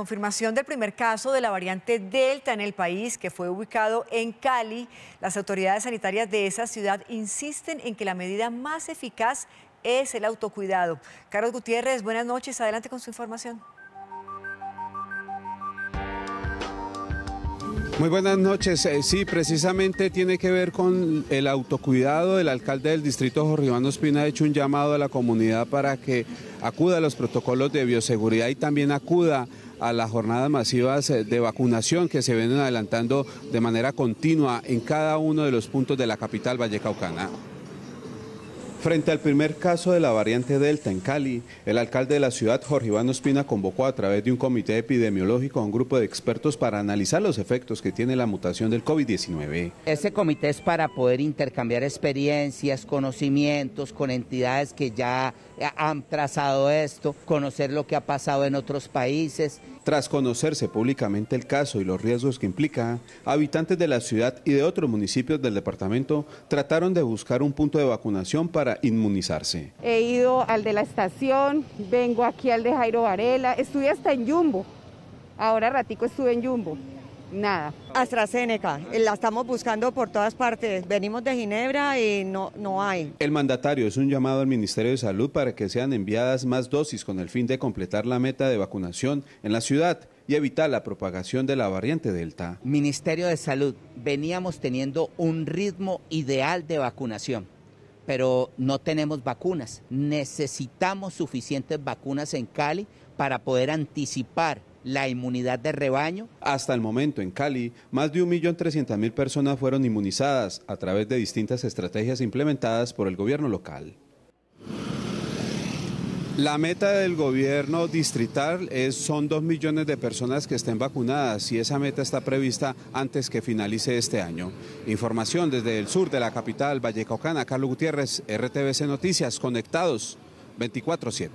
Confirmación del primer caso de la variante Delta en el país, que fue ubicado en Cali. Las autoridades sanitarias de esa ciudad insisten en que la medida más eficaz es el autocuidado. Carlos Gutiérrez, buenas noches, adelante con su información. Muy buenas noches. Eh, sí, precisamente tiene que ver con el autocuidado. El alcalde del distrito, Jorge Iván Ospina, ha hecho un llamado a la comunidad para que acuda a los protocolos de bioseguridad y también acuda a las jornadas masivas eh, de vacunación que se vienen adelantando de manera continua en cada uno de los puntos de la capital vallecaucana. Frente al primer caso de la variante Delta en Cali, el alcalde de la ciudad, Jorge Iván Ospina, convocó a través de un comité epidemiológico a un grupo de expertos para analizar los efectos que tiene la mutación del COVID-19. Ese comité es para poder intercambiar experiencias, conocimientos con entidades que ya han trazado esto, conocer lo que ha pasado en otros países. Tras conocerse públicamente el caso y los riesgos que implica, habitantes de la ciudad y de otros municipios del departamento trataron de buscar un punto de vacunación para inmunizarse. He ido al de la estación, vengo aquí al de Jairo Varela, estuve hasta en Jumbo. Ahora ratico estuve en Jumbo. Nada. AstraZeneca, eh, la estamos buscando por todas partes. Venimos de Ginebra y no, no hay. El mandatario es un llamado al Ministerio de Salud para que sean enviadas más dosis con el fin de completar la meta de vacunación en la ciudad y evitar la propagación de la variante Delta. Ministerio de Salud, veníamos teniendo un ritmo ideal de vacunación pero no tenemos vacunas. Necesitamos suficientes vacunas en Cali para poder anticipar la inmunidad de rebaño. Hasta el momento, en Cali, más de 1.300.000 personas fueron inmunizadas a través de distintas estrategias implementadas por el gobierno local. La meta del gobierno distrital es, son dos millones de personas que estén vacunadas y esa meta está prevista antes que finalice este año. Información desde el sur de la capital, Vallecaucana, Carlos Gutiérrez, RTBC Noticias, conectados 24-7.